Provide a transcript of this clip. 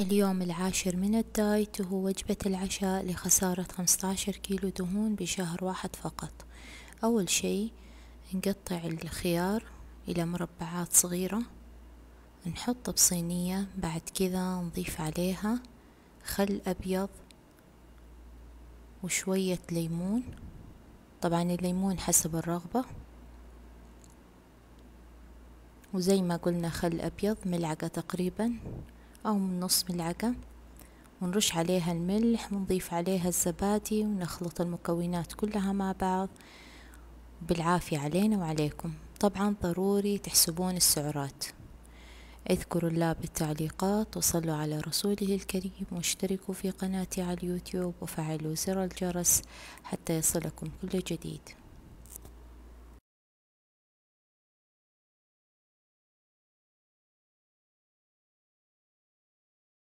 اليوم العاشر من الدايت هو وجبة العشاء لخسارة 15 كيلو دهون بشهر واحد فقط أول شي نقطع الخيار إلى مربعات صغيرة نحطه بصينية بعد كذا نضيف عليها خل أبيض وشوية ليمون طبعا الليمون حسب الرغبة وزي ما قلنا خل أبيض ملعقة تقريبا أو من نص ملعقة ونرش عليها الملح ونضيف عليها الزبادي ونخلط المكونات كلها مع بعض بالعافية علينا وعليكم طبعا ضروري تحسبون السعرات اذكروا الله بالتعليقات وصلوا على رسوله الكريم واشتركوا في قناتي على اليوتيوب وفعلوا زر الجرس حتى يصلكم كل جديد